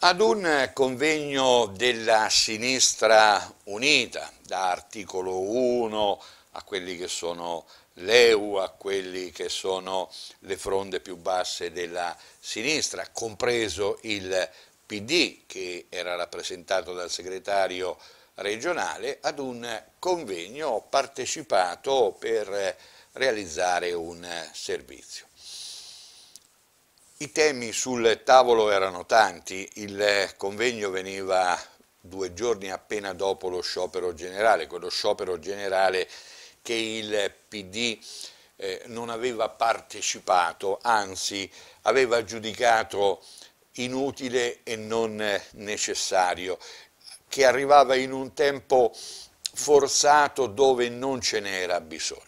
Ad un convegno della sinistra unita, da articolo 1 a quelli che sono l'EU, a quelli che sono le fronde più basse della sinistra, compreso il PD che era rappresentato dal segretario regionale ad un convegno partecipato per realizzare un servizio. I temi sul tavolo erano tanti, il convegno veniva due giorni appena dopo lo sciopero generale, quello sciopero generale che il PD eh, non aveva partecipato, anzi aveva giudicato inutile e non necessario che arrivava in un tempo forzato dove non ce n'era bisogno.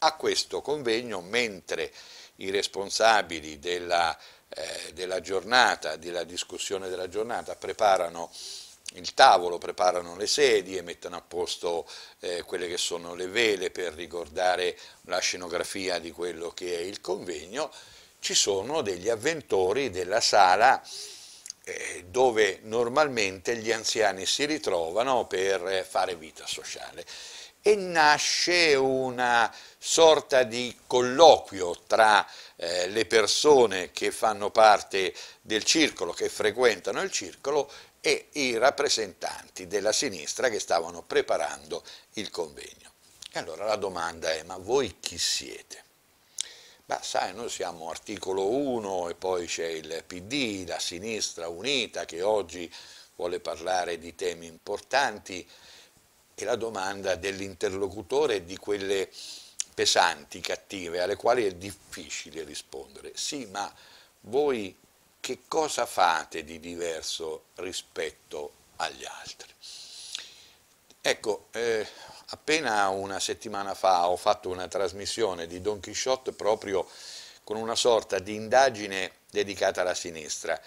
A questo convegno, mentre i responsabili della, eh, della giornata, della discussione della giornata, preparano il tavolo, preparano le sedie, mettono a posto eh, quelle che sono le vele per ricordare la scenografia di quello che è il convegno, ci sono degli avventori della sala eh, dove normalmente gli anziani si ritrovano per eh, fare vita sociale. E nasce una sorta di colloquio tra eh, le persone che fanno parte del circolo, che frequentano il circolo, e i rappresentanti della sinistra che stavano preparando il convegno. E allora la domanda è, ma voi chi siete? Beh, sai, noi siamo articolo 1 e poi c'è il PD, la sinistra unita che oggi vuole parlare di temi importanti e la domanda dell'interlocutore è di quelle pesanti, cattive, alle quali è difficile rispondere. Sì, ma voi che cosa fate di diverso rispetto agli altri? Ecco, eh, Appena una settimana fa ho fatto una trasmissione di Don Quixote proprio con una sorta di indagine dedicata alla sinistra,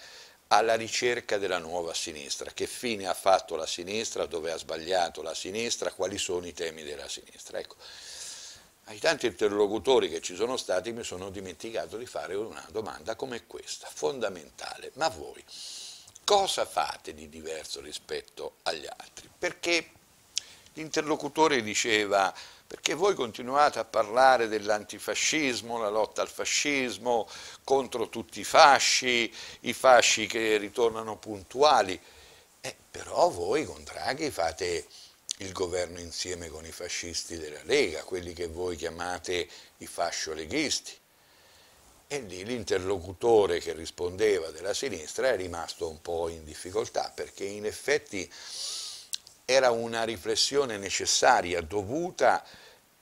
alla ricerca della nuova sinistra, che fine ha fatto la sinistra, dove ha sbagliato la sinistra, quali sono i temi della sinistra. Ecco, ai tanti interlocutori che ci sono stati mi sono dimenticato di fare una domanda come questa, fondamentale, ma voi cosa fate di diverso rispetto agli altri? Perché L'interlocutore diceva perché voi continuate a parlare dell'antifascismo, la lotta al fascismo, contro tutti i fasci, i fasci che ritornano puntuali, eh, però voi con Draghi fate il governo insieme con i fascisti della Lega, quelli che voi chiamate i fascioleghisti. E lì l'interlocutore che rispondeva della sinistra è rimasto un po' in difficoltà, perché in effetti era una riflessione necessaria, dovuta a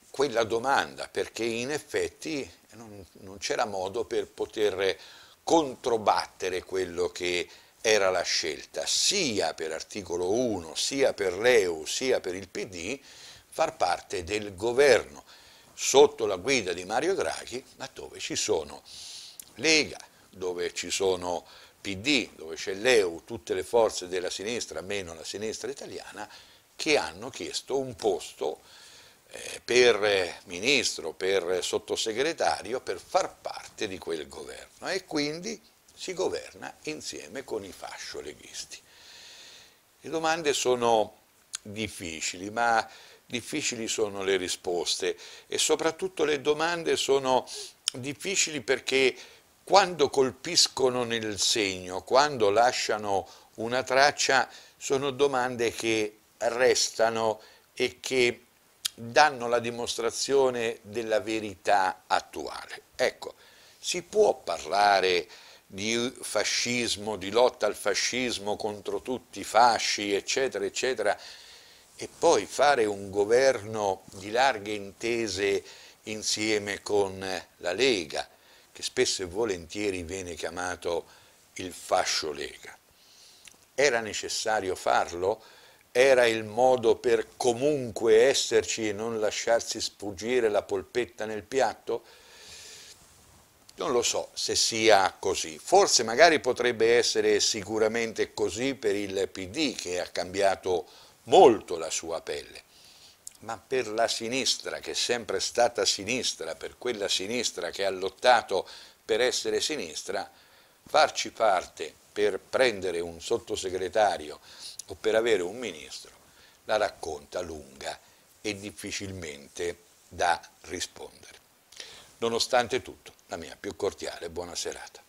quella domanda, perché in effetti non, non c'era modo per poter controbattere quello che era la scelta, sia per articolo 1, sia per l'EU, sia per il PD, far parte del governo sotto la guida di Mario Draghi, ma dove ci sono Lega, dove ci sono PD, dove c'è l'EU, tutte le forze della sinistra, meno la sinistra italiana, che hanno chiesto un posto eh, per eh, ministro, per eh, sottosegretario, per far parte di quel governo e quindi si governa insieme con i fascio leghisti. Le domande sono difficili, ma difficili sono le risposte e soprattutto le domande sono difficili perché quando colpiscono nel segno, quando lasciano una traccia, sono domande che restano e che danno la dimostrazione della verità attuale. Ecco, si può parlare di fascismo, di lotta al fascismo contro tutti i fasci, eccetera, eccetera, e poi fare un governo di larghe intese insieme con la Lega, che spesso e volentieri viene chiamato il fascio lega. Era necessario farlo? Era il modo per comunque esserci e non lasciarsi sfuggire la polpetta nel piatto? Non lo so se sia così, forse magari potrebbe essere sicuramente così per il PD che ha cambiato molto la sua pelle, ma per la sinistra che è sempre stata sinistra, per quella sinistra che ha lottato per essere sinistra, farci parte per prendere un sottosegretario o per avere un ministro la racconta lunga e difficilmente da rispondere. Nonostante tutto, la mia più cordiale buona serata.